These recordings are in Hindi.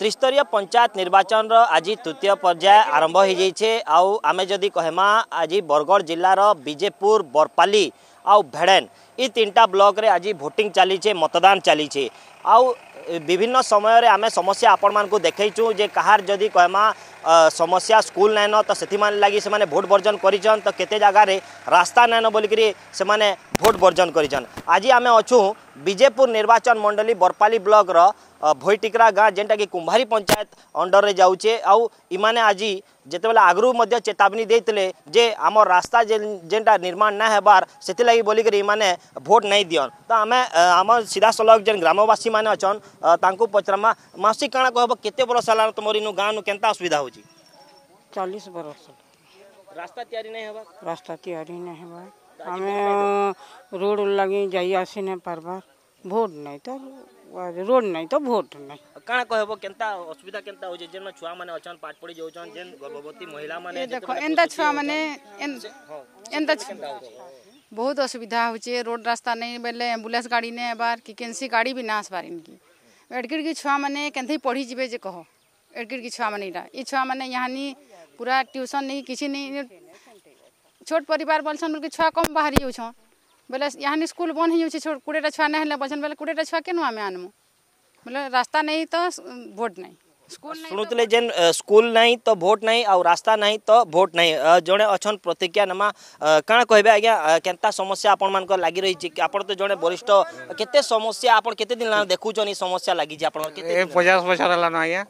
ত্রিস্তরীয় পঞ্চায়েত নির্বাচনর আজি তৃতীয় পর্যায় আরম্ভ হয়েছে আউ আমি যদি কহমা আজি বরগড় জেলার বিজেপুর বরপালি আউ ভেড়েন এই তিনটা ব্লকরে আজি ভোটিং চালিছে মতদান চালিছে আউ বিভিন্ন সময়ের আমি সমস্যা আপনার দেখাইছু যে কাহার যদি কহমা সমস্যা স্কুল নাইন তো সেমান লাগি সে ভোট বর্জন করছেন তো কেতে জায়গায় রাস্তা নাইন বলিকি সে ভোট বর্জন করছেন আজ আমি অছু বিজেপুর নির্বাচন মন্ডলী বরপালি ব্লকর ଭୋଇଟିକରା ଗାଁ ଯେନ୍ଟାକି କୁମ୍ଭାରୀ ପଞ୍ଚାୟତ ଅଣ୍ଡରରେ ଯାଉଛେ ଆଉ ଇମାନେ ଆଜି ଯେତେବେଳେ ଆଗରୁ ମଧ୍ୟ ଚେତାବନୀ ଦେଇଥିଲେ ଯେ ଆମ ରାସ୍ତା ଯେନ୍ଟା ନିର୍ମାଣ ନା ହେବାର୍ ସେଥିଲାଗି ବୋଲିକରି ଇମାନେ ଭୋଟ୍ ନାଇଁ ଦିଅନ୍ ତ ଆମେ ଆମ ସିଧାସଳଖ ଯେନ୍ ଗ୍ରାମବାସୀମାନେ ଅଛନ୍ ତାଙ୍କୁ ପଚରାମା ମାସି କାଣା କହିବ କେତେ ବର୍ଷ ହେଲାନ ତୁମର ଇନୁ ଗାଁନୁ କେନ୍ତା ଅସୁବିଧା ହେଉଛି ଚାଳିଶ ବର୍ଷ ରାସ୍ତା ତିଆରି ନାଇଁ ହେବା ରାସ୍ତା ତିଆରି ନାଇଁ ହେବା ଆମେ ରୋଡ଼ ଲାଗି ଯାଇ ଆସି ନାଇଁ ପାର୍ବାର୍ ভোট নাই তো ରୋଡ୍ ନାହିଁ ତ ଭୋଟ୍ ନାହିଁ କାଣା କହିବ କେନ୍ତା ଅସୁବିଧା କେନ୍ତା ହଉଛେ ଯେନ୍ ଛୁଆମାନେ ଅଛନ୍ ପାଠ ପଢି ଯାଉଛନ୍ ଯେନ୍ ଗର୍ଭବତୀ ମହିଳାମାନେ ଦେଖ ଏନ୍ତା ଛୁଆମାନେ ଏନ୍ତା ବହୁତ ଅସୁବିଧା ହଉଛେ ରୋଡ୍ ରାସ୍ତା ନେଇ ବେଲେ ଆମ୍ବୁଲାନ୍ସ ଗାଡ଼ି ନେଇ ଆଏବାର୍ କି କେନ୍ସି ଗାଡ଼ି ବି ନା ଆସବାର୍ ଇନ୍କି ଏଡ଼୍କିଡ଼୍କି ଛୁଆମାନେ କେନ୍ଥି ପଢ଼ି ଯିବେ ଯେ କହ ଏଡ଼୍କିଡ଼୍କି ଛୁଆମାନେ ଇଟା ଇ ଛୁଆମାନେ ଇହାନି ପୁରା ଟ୍ୟୁସନ୍ ନେଇ କିଛି ନେଇ ଛୋଟ ପରିବାର ବୋଲଛନ୍ ବେଲ୍କି ଛୁଆ କମ୍ ବାହାରି ଯାଉଛନ୍ ବୋଲେ ଇହାନି ସ୍କୁଲ ବନ୍ଦ ହେଇଯାଉଛେ କୋଡ଼ିଏଟା ଛୁଆ ନାଇଁ ହେଲେ ବଛନ୍ ବୋଲେ କୋଡ଼ିଏଟା ଛୁଆ କେନୁ ଆମେ ଆନମୁ ବୋଲେ ରାସ୍ତା ନେଇ ତ ଭୋଟ ନାହିଁ ଶୁଣୁଥିଲେ ଯେନ୍ ସ୍କୁଲ ନାହିଁ ତ ଭୋଟ ନାହିଁ ଆଉ ରାସ୍ତା ନାହିଁ ତ ଭୋଟ ନାହିଁ ଜଣେ ଅଛନ୍ ପ୍ରତିଜ୍ଞା ନେମା କାଣା କହିବେ ଆଜ୍ଞା କେନ୍ତା ସମସ୍ୟା ଆପଣମାନଙ୍କର ଲାଗି ରହିଛି ଆପଣ ତ ଜଣେ ବରିଷ୍ଠ କେତେ ସମସ୍ୟା ଆପଣ କେତେ ଦିନ ହେଲା ଦେଖୁଛନ୍ ଏ ସମସ୍ୟା ଲାଗିଛି ଆପଣ ପଚାଶ ବଛର ହେଲାନ ଆଜ୍ଞା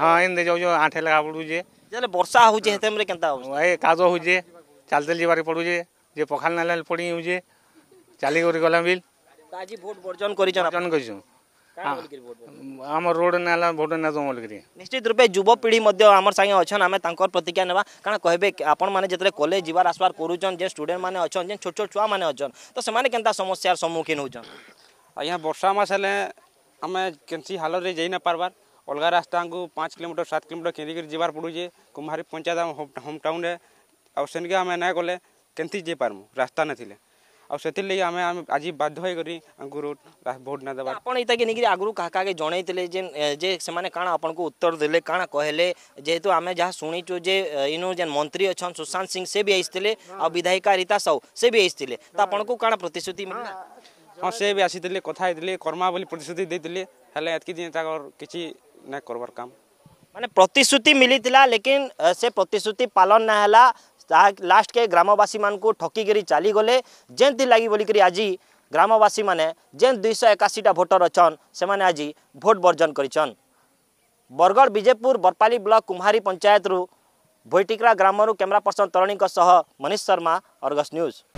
ହଁ ଏମିତି ଯାଉଛ ଆଠ ଲେଖା ପଡ଼ୁଛେ ଯେତେବେଳେ ବର୍ଷା ହଉଛେ ସେତେବେଳେ କେନ୍ତା ହଉଛି କାଦୁଅ ହଉଛେ ଚାଲି ଚାଲି ଯିବାରେ ପଡ଼ୁଛେ जे पखाल ଯେ ପଖାଲ ନାଲେ ପଡ଼ି ଯାଉଛେ ଚାଲି କରି ଗଲା ବିଲ୍ ଆଜି ଭୋଟ ବର୍ଜନ କରିଛନ୍ ବର୍ଜନ କରିଛୁ आम रोड ना भोट ना करी निश्चित रूपे पीढ़ी मध्य युवपीढ़ी आम सागे अच्छन आम प्रतिक्रिया ना कारण कहे आपण मैंने जिते कलेज जबार आसबार करुचन जे स्टूडेंट माने अच्छन जे छोट छोट छुआ माने अच्छन तो से के समस्यार सम्मुखीन होचन यहाँ वर्षा मस हेले आम कैसी हालत रे जाइ ना पार्बार अलग रास्ता को पाँच किलोमीटर सात किलोमीटर केंद्रिक जबार पड़ूचे कुम्हारी पंचायत होम टाउन आउ से आम ना गले केमती जी पार्मू रास्ता ना थी आज बाध्य रोड भोट ना देवा आपके आगू क्या क्या जनईते जे से कण आप उत्तर देले कण कहले जेहेतु आम जहाँ शुणीचु जे इनु जेन मंत्री अच्छे सुशांत सिंह से भी आई आउ विधायिका रीता साहू से भी आई तो आपन को कण प्रतिश्रुति हाँ से भी आसी कथे कर्मा बोली प्रतिश्रुति देक दिन तक किसी ना करवर काम मानते प्रतिश्रुति मिली लेकिन से प्रतिश्रुति पालन ना लास्ट के ग्रामवासी म ठकिकिरी लागि बोली करी आजि ग्रामवासी मेन् दुई सय एकाशीटा भोटर अछन्स आज भोट बर्जन गरिछन् बरगड विजयपुर बरपाली ब्लक कुमाहारि पञ्चायत भैटिक्रा ग्राम क्यमेरा पर्सन तरुणीको सह मनीष शर्मा अर्गस न्यूज़